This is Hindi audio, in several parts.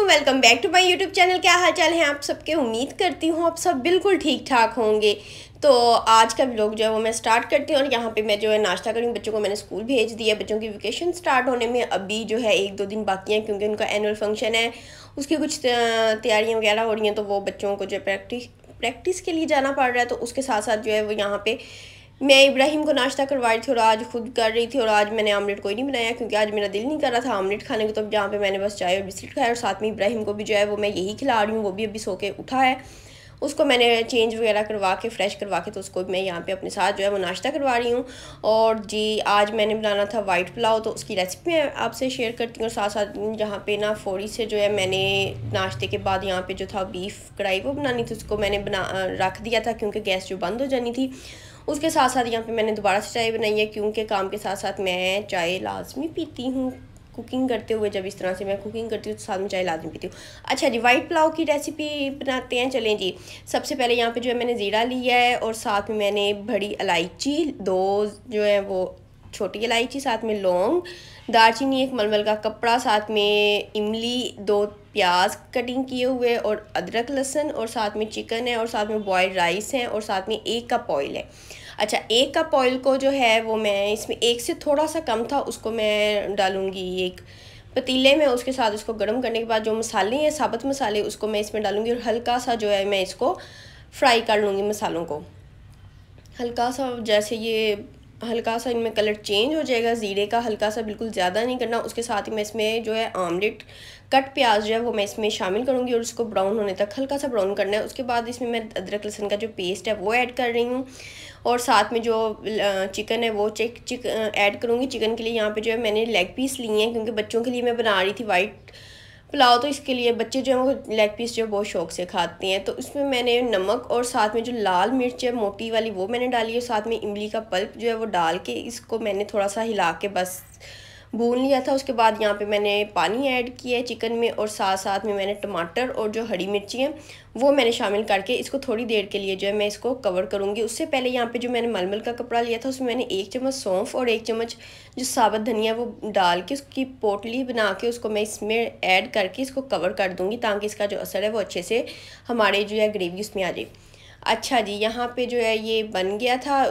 Aslam welcome back to my YouTube channel क्या हाल चाल है आप सबके उम्मीद करती हूँ आप सब बिल्कुल ठीक ठाक होंगे तो आज का ब्लॉग जो है वो मैं स्टार्ट करती हूँ और यहाँ पे मैं जो है नाश्ता करूँ बच्चों को मैंने स्कूल भेज दिया बच्चों की वेकेशन स्टार्ट होने में अभी जो है एक दो दिन बाकी हैं क्योंकि उनका एनुअल फंक्शन है उसकी कुछ तैयारियाँ वगैरह हो रही हैं तो वो बच्चों को जो प्रैक्टिस प्रैक्टिस के लिए जाना पड़ रहा है तो उसके साथ साथ जो है वो यहाँ पर मैं इब्राहिम को नाश्ता करवा रही थी और आज खुद कर रही थी और आज मैंने आमलेट कोई नहीं बनाया क्योंकि आज मेरा दिल नहीं कर रहा था आमलेट खाने को तो जहाँ पे मैंने बस चाय और बिस्किट खाया और साथ में इब्राहिम को भी जो है वो मैं यही खिला रही हूँ वो भी अभी सो के उठा है उसको मैंने चेंज वगैरह करवा के फ्रेश करवा के तो उसको मैं यहाँ पे अपने साथ जो है वो नाश्ता करवा रही हूँ और जी आज मैंने बनाना था वाइट पुलाव तो उसकी रेसिपी मैं आपसे शेयर करती हूँ और साथ साथ जहाँ पे ना फौरी से जो है मैंने नाश्ते के बाद यहाँ पे जो था बीफ कढ़ाई वो बनानी थी उसको मैंने बना रख दिया था क्योंकि गैस जो बंद हो जानी थी उसके साथ साथ यहाँ पे मैंने दोबारा से चाय बनाई है क्योंकि काम के साथ साथ मैं चाय लाजमी पीती हूँ कुकिंग करते हुए जब इस तरह से मैं कुकिंग करती हूँ तो साथ में चाय लाजमी पीती हूँ अच्छा जी वाइट पुलाव की रेसिपी बनाते हैं चलें जी सबसे पहले यहाँ पे जो है मैंने ज़ीरा लिया है और साथ में मैंने बड़ी इलायची दो जो है वो छोटी इलायची साथ में लौंग दालचीनी एक मलमल का कपड़ा साथ में इमली दो प्याज कटिंग किए हुए और अदरक लहसन और साथ में चिकन है और साथ में बॉयल राइस है और साथ में एक कप ऑयल है अच्छा एक कप ऑयल को जो है वो मैं इसमें एक से थोड़ा सा कम था उसको मैं डालूँगी एक पतीले में उसके साथ उसको गर्म करने के बाद जो मसाले हैं साबुत मसाले उसको मैं इसमें डालूँगी और हल्का सा जो है मैं इसको फ्राई कर लूँगी मसालों को हल्का सा जैसे ये हल्का सा इनमें कलर चेंज हो जाएगा ज़ीरे का हल्का सा बिल्कुल ज़्यादा नहीं करना उसके साथ ही मैं इसमें जो है आमलेट कट प्याज जो है वो मैं इसमें शामिल करूँगी और उसको ब्राउन होने तक हल्का सा ब्राउन करना है उसके बाद इसमें मैं अदरक लहसुन का जो पेस्ट है वो ऐड कर रही हूँ और साथ में जो चिकन है वो चेक चिक ऐड करूँगी चिकन के लिए यहाँ पर जो है मैंने लेग पीस लिए हैं क्योंकि बच्चों के लिए मैं बना रही थी वाइट पुलाव तो इसके लिए बच्चे जो हैं वो लेग पीस जो बहुत शौक से खाते हैं तो उसमें मैंने नमक और साथ में जो लाल मिर्च है मोटी वाली वो मैंने डाली है साथ में इमली का पल्प जो है वो डाल के इसको मैंने थोड़ा सा हिला के बस भून लिया था उसके बाद यहाँ पे मैंने पानी ऐड किया है चिकन में और साथ साथ में मैंने टमाटर और जो हरी मिर्ची है वो मैंने शामिल करके इसको थोड़ी देर के लिए जो है मैं इसको कवर करूँगी उससे पहले यहाँ पे जो मैंने मलमल का कपड़ा लिया था उसमें मैंने एक चम्मच सौंफ और एक चम्मच जो साबुत धनिया वो डाल के उसकी पोटली बना के उसको मैं इसमें ऐड करके इसको कवर कर दूँगी ताकि इसका जो असर है वो अच्छे से हमारे जो है ग्रेवी उसमें आ जाए अच्छा जी यहाँ पे जो है ये बन गया था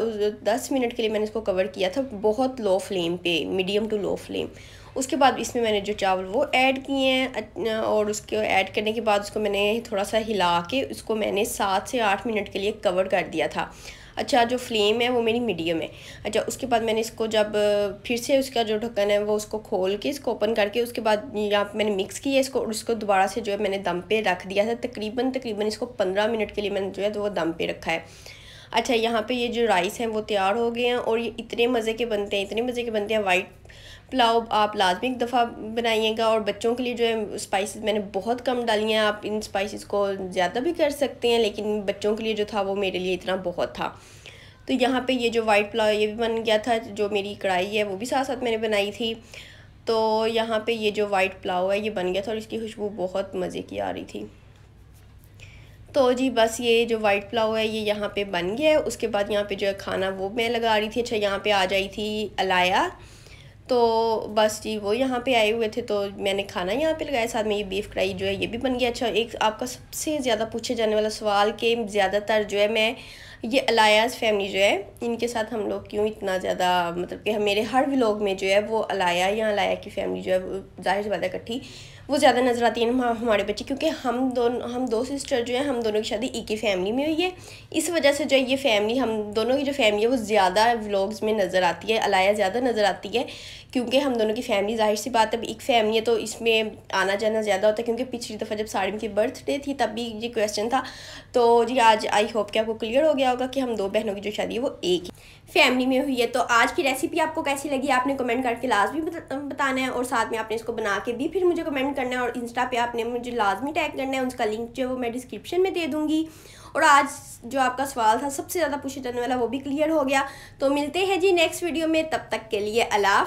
दस मिनट के लिए मैंने इसको कवर किया था बहुत लो फ्लेम पे मीडियम टू लो फ्लेम उसके बाद इसमें मैंने जो चावल वो ऐड किए हैं और उसके ऐड करने के बाद उसको मैंने थोड़ा सा हिला के उसको मैंने सात से आठ मिनट के लिए कवर कर दिया था अच्छा जो फ्लेम है वो मेरी मीडियम है अच्छा उसके बाद मैंने इसको जब फिर से उसका जो ढक्कन है वो उसको खोल के इसको ओपन करके उसके बाद यहाँ पर मैंने मिक्स किया इसको और उसको दोबारा से जो है मैंने दम पे रख दिया था तकरीबन तकरीबन इसको पंद्रह मिनट के लिए मैंने जो है तो वो दम पे रखा है अच्छा यहाँ पे ये जो राइस हैं वो तैयार हो गए हैं और ये इतने मज़े के बनते हैं इतने मज़े के बनते हैं वाइट पुलाव आप लाजमी एक दफ़ा बनाइएगा और बच्चों के लिए जो है स्पाइसेस मैंने बहुत कम डाली हैं आप इन स्पाइसेस को ज़्यादा भी कर सकते हैं लेकिन बच्चों के लिए जो था वो मेरे लिए इतना बहुत था तो यहाँ पे ये जो वाइट पुलाव ये भी बन गया था जो मेरी कढ़ाई है वो भी साथ साथ मैंने बनाई थी तो यहाँ पर ये जो वाइट पुलाव है ये बन गया था और इसकी खुशबू बहुत मज़े की आ रही थी तो जी बस ये जो वाइट पुलाव है ये यहाँ पे बन गया है उसके बाद यहाँ पे जो है खाना वो मैं लगा रही थी अच्छा यहाँ पे आ जाई थी अलाया तो बस जी वो यहाँ पे आए हुए थे तो मैंने खाना यहाँ पे लगाया साथ में ये बीफ कढ़ाई जो है ये भी बन गया अच्छा एक आपका सबसे ज़्यादा पूछे जाने वाला सवाल कि ज़्यादातर जो है मैं ये अलायाज़ फैमिली जो है इनके साथ हम लोग क्यों इतना ज़्यादा मतलब कि मेरे हर व्लॉग में जो है वो अलाया या अलाया की फैमिली जो है जाहिर से ज़्यादा इकट्ठी वो ज़्यादा नज़र आती है हमारे बच्चे क्योंकि हम दोनों हम दो सिस्टर जो है हम दोनों की शादी एक ही फैमिली में हुई है इस वजह से जो है ये फैमिली हम दोनों की जो फैमिली है वो ज़्यादा व्लॉग्स में नज़र आती है अलाया ज़्यादा नज़र आती है क्योंकि हम दोनों की फैमिली जाहिर सी बात है एक फैमिली है तो इसमें आना जाना ज़्यादा होता है क्योंकि पिछली दफ़ा जब साड़ी की बर्थडे थी तब भी ये क्वेश्चन था तो जी आज आई होप कि आपको क्लियर हो गया गया होगा कि हम दो बहनों की जो शादी है वो एक ही फैमिली में हुई है तो आज की रेसिपी आपको कैसी लगी आपने कमेंट करके लाजमी बताना है और साथ में आपने इसको बना के भी फिर मुझे कमेंट करना है और इंस्टा पे आपने मुझे लाजमी टैग करना है उसका लिंक जो है वो मैं डिस्क्रिप्शन में दे दूँगी और आज जो आपका सवाल था सबसे ज़्यादा पूछे जाने वाला वो भी क्लियर हो गया तो मिलते हैं जी नेक्स्ट वीडियो में तब तक के लिए अला